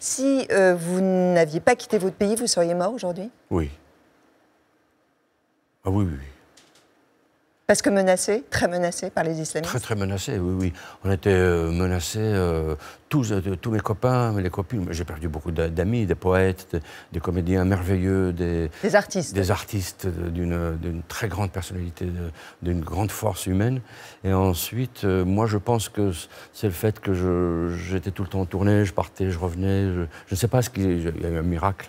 Si euh, vous n'aviez pas quitté votre pays, vous seriez mort aujourd'hui Oui. Ah oui, oui, oui. Parce que menacé, très menacé par les islamistes Très, très menacé, oui, oui. On était euh, menacé. Euh, tous, euh, tous mes copains, mes copines. J'ai perdu beaucoup d'amis, des poètes, des, comédiens merveilleux, des, des artistes. Des artistes d'une très grande personnalité, d'une grande force humaine. Et ensuite, moi, je pense que c'est le fait que j'étais tout le temps en tournée, je partais, je revenais. Je, ne sais pas ce qu'il y a eu un miracle.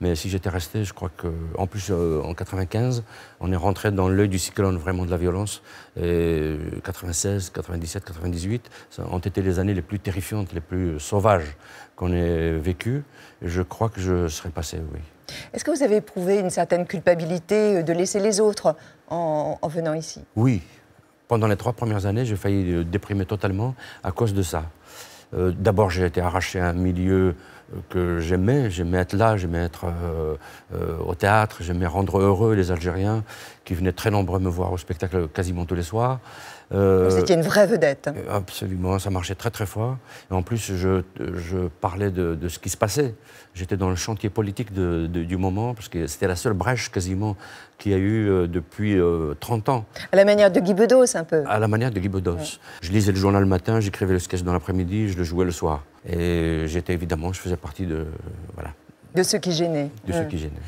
Mais si j'étais resté, je crois que. En plus, euh, en 95, on est rentré dans l'œil du cyclone vraiment de la violence. Et 96, 97, 98 ça ont été les années les plus terrifiantes, les plus sauvages qu'on ait vécues. Je crois que je serais passé, oui. Est-ce que vous avez éprouvé une certaine culpabilité euh, de laisser les autres en, venant ici Oui. Pendant les trois premières années, j'ai failli euh, déprimer totalement à cause de ça. D'abord, j'ai été arraché à un milieu que j'aimais. J'aimais être là, j'aimais être euh, euh, au théâtre, j'aimais rendre heureux les Algériens qui venaient très nombreux me voir au spectacle quasiment tous les soirs. Euh, Vous étiez une vraie vedette. Absolument, ça marchait très très fort. Et en plus, je, parlais de, ce qui se passait. J'étais dans le chantier politique du moment, parce que c'était la seule brèche quasiment qu'il y a eu depuis 30 ans. À la manière de Guy Bedos, un peu. À la manière de Guy Bedos. Je lisais le journal le matin, j'écrivais le sketch dans l'après-midi, je le jouais le soir. Et j'étais évidemment, je faisais partie de. Voilà. De ceux qui gênaient. De ceux qui gênaient.